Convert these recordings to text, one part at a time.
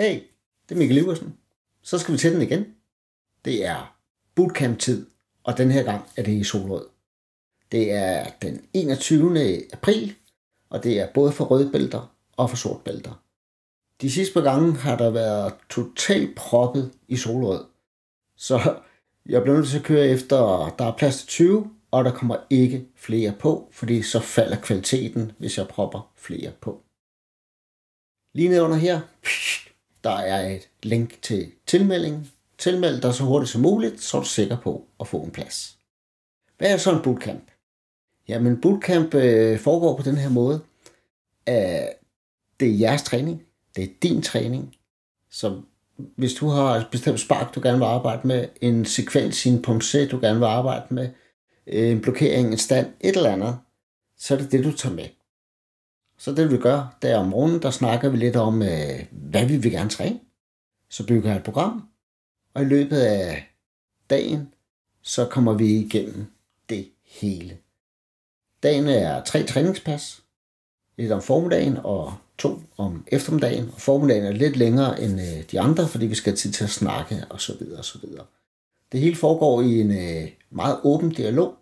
Hey, det er Mikkel Iversen. Så skal vi til den igen. Det er bootcamp-tid, og den her gang er det i Solrød. Det er den 21. april, og det er både for bælter og for sort bælter. De sidste par gange har der været totalt proppet i Solrød. Så jeg bliver nødt til at køre efter, der er plads til 20, og der kommer ikke flere på, fordi så falder kvaliteten, hvis jeg propper flere på. Lige ned under her, der er et link til tilmelding. Tilmeld dig så hurtigt som muligt, så er du sikker på at få en plads. Hvad er så en bootcamp? Jamen, bootcamp øh, foregår på den her måde. Æh, det er jeres træning. Det er din træning. Så hvis du har et bestemt spark, du gerne vil arbejde med, en sekvens i en pomse, du gerne vil arbejde med, en blokering, en stand, et eller andet, så er det det, du tager med. Så det vi gør, der om morgenen, der snakker vi lidt om, øh, hvad vi vil gerne træne. Så bygger jeg et program, og i løbet af dagen, så kommer vi igennem det hele. Dagen er tre træningspas. Et om formiddagen og to om eftermiddagen. Og formiddagen er lidt længere end øh, de andre, fordi vi skal have tid til at snakke osv. osv. Det hele foregår i en øh, meget åben dialog,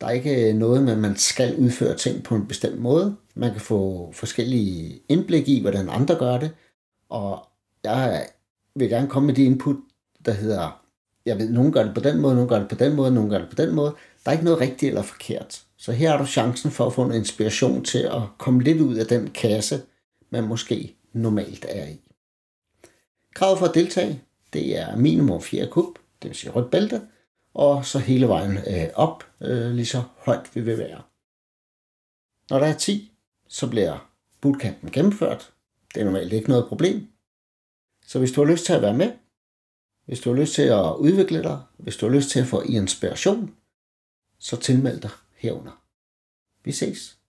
der er ikke øh, noget med, at man skal udføre ting på en bestemt måde. Man kan få forskellige indblik i, hvordan andre gør det. Og jeg vil gerne komme med de input, der hedder, jeg ved, nogen gør det på den måde, nogen gør det på den måde, nogen gør det på den måde. Der er ikke noget rigtigt eller forkert. Så her har du chancen for at få en inspiration til at komme lidt ud af den kasse, man måske normalt er i. Kravet for at deltage, det er minimum 4 kub, det vil sige rødt bælte, og så hele vejen øh, op, øh, lige så højt vi vil være. Når der er 10, så bliver bootcampen gennemført. Det er normalt ikke noget problem. Så hvis du har lyst til at være med, hvis du har lyst til at udvikle dig, hvis du har lyst til at få inspiration, så tilmeld dig herunder. Vi ses.